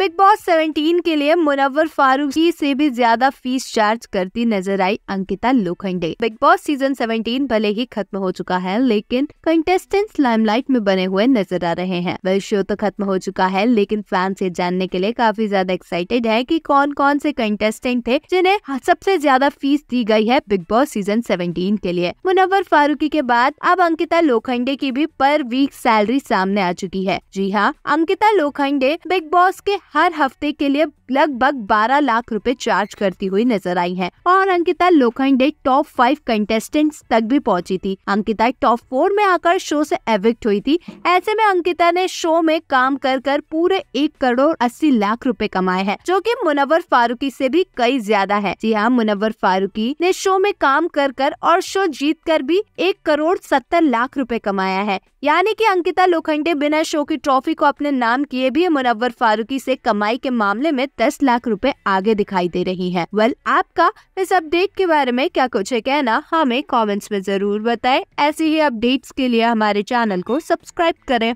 big boss 17 के लिए मुनव्वर फारूकी से भी ज्यादा फीस चार्ज करती नजर आई Ankita Lokhande Bigg Boss season 17 भले ही खत्म हो चुका है लेकिन कंटेस्टेंट्स लाइमलाइट में बने हुए नजर आ रहे हैं वह शो तो खत्म हो चुका है लेकिन फैंस ये जानने के लिए काफी ज्यादा एक्साइटेड है की कौन कौन से कंटेस्टेंट थे जिन्हें सबसे ज्यादा फीस दी गई है बिग बॉस सीजन सेवेंटीन के लिए मुनव्वर फारूकी के बाद अब अंकिता लोखंडे की भी पर वीक सैलरी सामने आ चुकी है जी हाँ अंकिता लोखंडे बिग बॉस के हर हफ्ते के लिए लगभग 12 लाख रुपए चार्ज करती हुई नजर आई हैं और Ankita Lokhande top five contestants तक भी पहुंची थी अंकिता टॉप फोर में आकर शो से एविक्ट हुई थी ऐसे में अंकिता ने शो में काम कर कर पूरे एक करोड़ अस्सी लाख रुपए कमाए हैं जो कि मुनवर फारूकी से भी कई ज्यादा है जी हाँ मुनवर फारूकी ने शो में काम कर कर और शो जीत कर भी एक करोड़ सत्तर लाख रुपए कमाया है यानी कि अंकिता लोखंडे बिना शो की ट्रॉफी को अपने नाम किए भी मुनवर फारूकी से कमाई के मामले में दस लाख रूपए आगे दिखाई दे रही है वेल आपका इस अपडेट के बारे में क्या कुछ है कहना हमें कॉमेंट्स में जरूर बताए ऐसी ही अपडेट्स के लिए हमारे चैनल को सब्सक्राइब करें